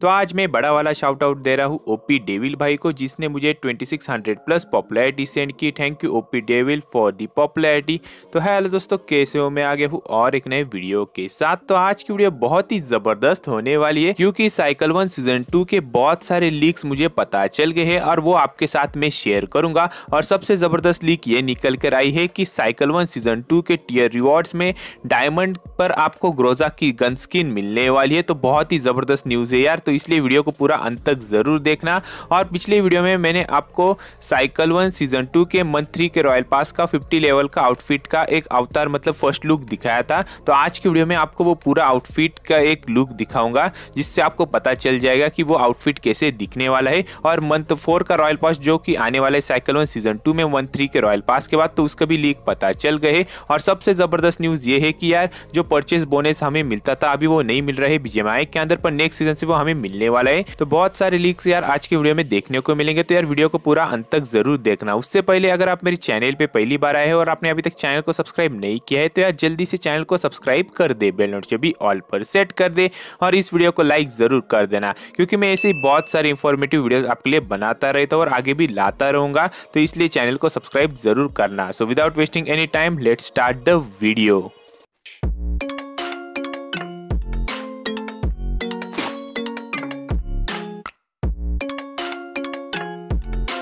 तो आज मैं बड़ा वाला शाउट आउट दे रहा हूँ ओपी डेविल भाई को जिसने मुझे 2600 प्लस पॉपुलैरिटी सेंड की thank you OP devil for the popularity तो हेलो दोस्तों कैसे हो मैं आगे हूँ और एक नए वीडियो के साथ तो आज की वीडियो बहुत ही जबरदस्त होने वाली है क्योंकि साइकिल वन सीजन टू के बहुत सारे लीक्स मुझे पता चल गए है और वो आपके साथ में शेयर करूंगा और सबसे जबरदस्त लीक ये निकल कर आई है की साइकिल वन सीजन टू के टीयर रिवॉर्ड्स में डायमंड पर आपको ग्रोजा की गन स्किन मिलने वाली है तो बहुत ही ज़बरदस्त न्यूज़ है यार तो इसलिए वीडियो को पूरा अंत तक ज़रूर देखना और पिछले वीडियो में मैंने आपको साइकिल वन सीजन टू के मंथ थ्री के रॉयल पास का फिफ्टी लेवल का आउटफिट का एक अवतार मतलब फर्स्ट लुक दिखाया था तो आज की वीडियो में आपको वो पूरा आउटफिट का एक लुक दिखाऊंगा जिससे आपको पता चल जाएगा कि वो आउटफिट कैसे दिखने वाला है और मंथ फोर का रॉयल पास जो कि आने वाला है साइकिल वन सीजन टू में वन थ्री के रॉयल पास के बाद तो उसका भी लीक पता चल गए और सबसे ज़बरदस्त न्यूज़ ये है कि यार जो परचेस बोनस हमें मिलता था अभी वो नहीं मिल रहा है बीजेमाई के अंदर पर नेक्स्ट सीजन से वो हमें मिलने वाला है तो बहुत सारे लीक्स यार आज के वीडियो में देखने को मिलेंगे तो यार वीडियो को पूरा अंत तक जरूर देखना उससे पहले अगर आप मेरे चैनल पे पहली बार आए हैं और आपने अभी तक चैनल को सब्सक्राइब नहीं किया है तो यार जल्दी से चैनल को सब्सक्राइब कर दे बेल नोटिफिकेशन भी ऑल पर सेट कर दे और इस वीडियो को लाइक जरूर कर देना क्योंकि मैं ऐसे ही बहुत सारे इन्फॉर्मेटिव वीडियो आपके लिए बनाता रहता हूँ और आगे भी लाता रहूंगा तो इसलिए चैनल को सब्सक्राइब जरूर करना so without wasting any time let start the video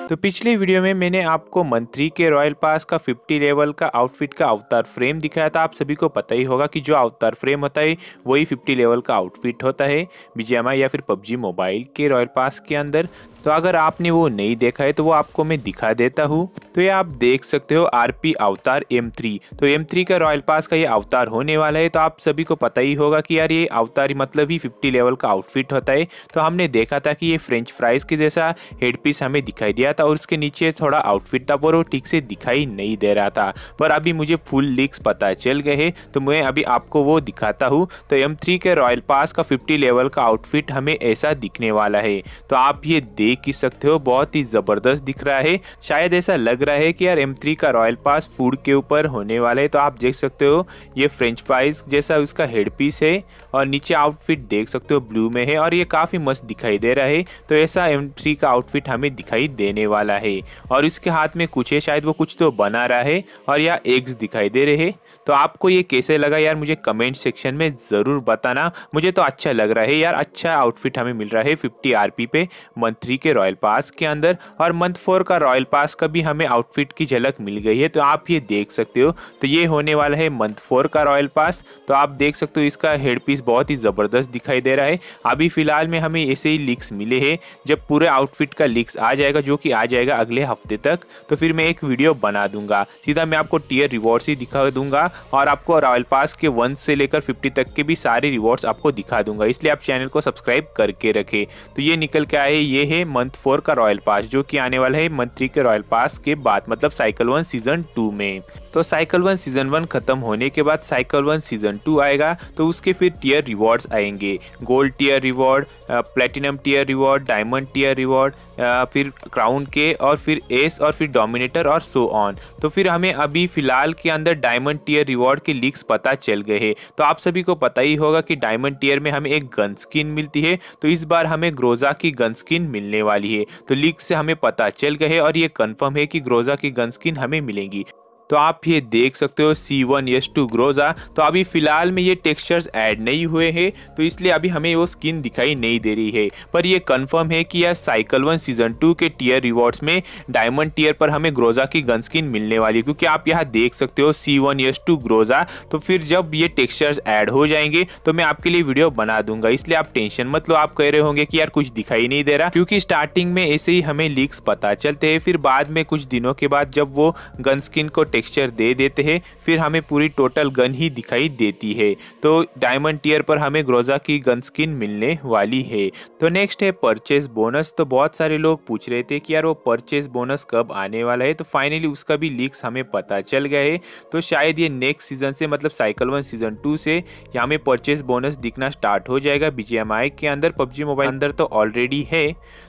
तो पिछले वीडियो में मैंने आपको मंत्री के रॉयल पास का 50 लेवल का आउटफिट का अवतार फ्रेम दिखाया था आप सभी को पता ही होगा कि जो अवतार फ्रेम होता है वही 50 लेवल का आउटफिट होता है बीजेम या फिर PUBG mobile royal royal pass के अंदर तो अगर आपने वो नहीं देखा है तो वो आपको मैं दिखा देता हूँ तो ये आप देख सकते हो आरपी अवतार एम थ्री तो एम थ्री का रॉयल पास का ये अवतार होने वाला है तो आप सभी को पता ही होगा कि यार ये अवतार मतलब ही फिफ्टी लेवल का आउटफिट होता है तो हमने देखा था कि ये फ्रेंच फ्राइज के जैसा हेडपीस हमें दिखाई दिया था और उसके नीचे थोड़ा आउटफिट था पर वो ठीक से दिखाई नहीं दे रहा था पर अभी मुझे फुल लीक्स पता चल गए तो मैं अभी आपको वो दिखाता हूँ तो एम के रॉयल पास का फिफ्टी लेवल का आउटफिट हमें ऐसा दिखने वाला है तो आप ये देख ही सकते हो बहुत ही ज़बरदस्त दिख रहा है शायद ऐसा लग रहा है कि यार M3 का रॉयल पास फूड के ऊपर होने वाला है तो आप देख सकते हो ये फ्रेंच फ्राइज जैसा उसका हेड पीस है और नीचे आउटफिट देख सकते हो ब्लू में है और ये काफ़ी मस्त दिखाई दे रहा है तो ऐसा एम का आउटफिट हमें दिखाई देने वाला है और इसके हाथ में कुछ है शायद वो कुछ तो बना रहा है और यह एग्स दिखाई दे रहे हैं तो आपको ये कैसे लगा यार मुझे कमेंट सेक्शन में ज़रूर बताना मुझे तो अच्छा लग रहा है यार अच्छा आउटफिट हमें मिल रहा है fifty R P month three के रॉयल पास के अंदर और मंथ फोर का रॉयल पास का भी हमें आउटफिट की झलक मिल गई है तो आप ये देख सकते हो तो ये होने वाला है मंथ फोर का रॉयल पास तो आप देख सकते हो इसका हेड पीस बहुत ही ज़बरदस्त दिखाई दे रहा है अभी फिलहाल में हमें ऐसे ही लिक्स मिले हैं जब पूरे आउटफिट का लिक्स आ जाएगा जो कि आ जाएगा अगले हफ्ते तक तो फिर मैं एक वीडियो बना दूंगा सीधा मैं आपको टीयर रिवॉर्ड्स ही दिखा दूंगा और आपको रॉयल पास के वन से लेकर फिफ्टी तक के भी सारे रिवॉर्ड्स आपको दिखा दूंगा इसलिए आप चैनल को सब्सक्राइब करके रखें तो ये निकल के आए ये है मंथ फोर का रॉयल पास जो कि आने वाला है मंथ थ्री के रॉयल पास के बाद मतलब साइकिल वन सीजन टू में तो साइकिल वन सीजन वन खत्म होने के बाद साइकिल वन सीजन टू आएगा तो उसके फिर टीयर रिवॉर्ड्स आएंगे gold tier reward platinum tier reward diamond tier reward फिर क्राउन के और फिर एस और फिर डोमिनेटर और सो ऑन तो फिर हमें अभी फिलहाल के अंदर डायमंड टीयर रिवॉर्ड के लीक्स पता चल गए हैं तो आप सभी को पता ही होगा कि डायमंड टीयर में हमें एक गन स्किन मिलती है तो इस बार हमें ग्रोजा की गन स्किन मिलने वाली है तो लीक से हमें पता चल गए और ये कन्फर्म है कि ग्रोजा की गन स्किन हमें मिलेंगी तो आप ये देख सकते हो C one S two Groza तो अभी फिलहाल में ये टेक्सचर्स ऐड नहीं हुए हैं तो इसलिए अभी हमें वो स्किन दिखाई नहीं दे रही है पर ये कंफर्म है कि यार साइकिल वन सीजन टू के टीयर रिवॉर्ड्स में डायमंड टीयर पर हमें ग्रोजा की गन स्किन मिलने वाली है क्योंकि आप यहाँ देख सकते हो C one S two Groza तो फिर जब ये टेक्सचर्स ऐड हो जाएंगे तो मैं आपके लिए वीडियो बना दूंगा इसलिए आप टेंशन मत लो आप कह रहे होंगे कि यार कुछ दिखाई नहीं दे रहा क्योंकि स्टार्टिंग में ऐसे ही हमें लीक्स पता चलते हैं फिर बाद में कुछ दिनों के बाद जब वो गन स्किन को टेक्सचर दे देते हैं फिर हमें पूरी टोटल गन ही दिखाई देती है तो डायमंड टीयर पर हमें ग्रोजा की गन स्किन मिलने वाली है तो नेक्स्ट है परचेज बोनस तो बहुत सारे लोग पूछ रहे थे कि यार वो परचेज बोनस कब आने वाला है तो फाइनली उसका भी लीक्स हमें पता चल गया है तो शायद ये नेक्स्ट सीजन से मतलब साइकिल वन सीजन टू से यहाँ में परचेज बोनस दिखना स्टार्ट हो जाएगा बीजेएमआई के अंदर पबजी मोबाइल अंदर तो ऑलरेडी है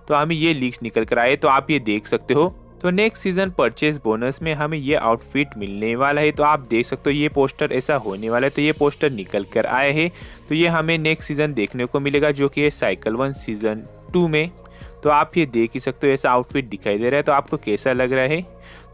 तो हमें ये लीक्स निकल कर आए तो आप ये देख सकते हो तो नेक्स्ट सीजन परचेज बोनस में हमें ये आउटफिट मिलने वाला है तो आप देख सकते हो ये पोस्टर ऐसा होने वाला है तो ये पोस्टर निकल कर आए हैं तो ये हमें नेक्स्ट सीजन देखने को मिलेगा जो कि है साइकिल वन सीजन टू में तो आप ये देख ही सकते हो ऐसा आउटफिट दिखाई दे रहा है तो आपको कैसा लग रहा है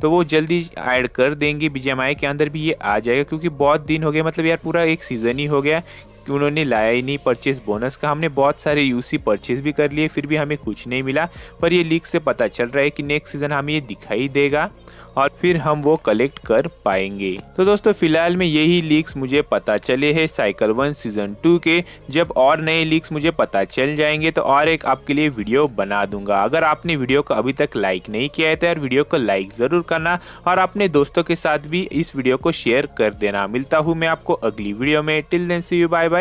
तो वो जल्दी ऐड कर देंगे बीजेमाई के अंदर भी ये आ जाएगा क्योंकि बहुत दिन हो गया मतलब यार पूरा एक सीज़न ही हो गया कि उन्होंने लाया ही नहीं परचेस बोनस का हमने बहुत सारे यूसी परचेस भी कर लिए फिर भी हमें कुछ नहीं मिला पर ये लीक से पता चल रहा है कि नेक्स्ट सीज़न हमें ये दिखाई देगा और फिर हम वो कलेक्ट कर पाएंगे तो दोस्तों फिलहाल में यही लीक्स मुझे पता चले हैं साइकिल वन सीजन टू के जब और नए लीक्स मुझे पता चल जाएंगे तो और एक आपके लिए वीडियो बना दूंगा अगर आपने वीडियो को अभी तक लाइक नहीं किया है तो यार वीडियो को लाइक ज़रूर करना और अपने दोस्तों के साथ भी इस वीडियो को शेयर कर देना मिलता हूँ मैं आपको अगली वीडियो में till then see you bye bye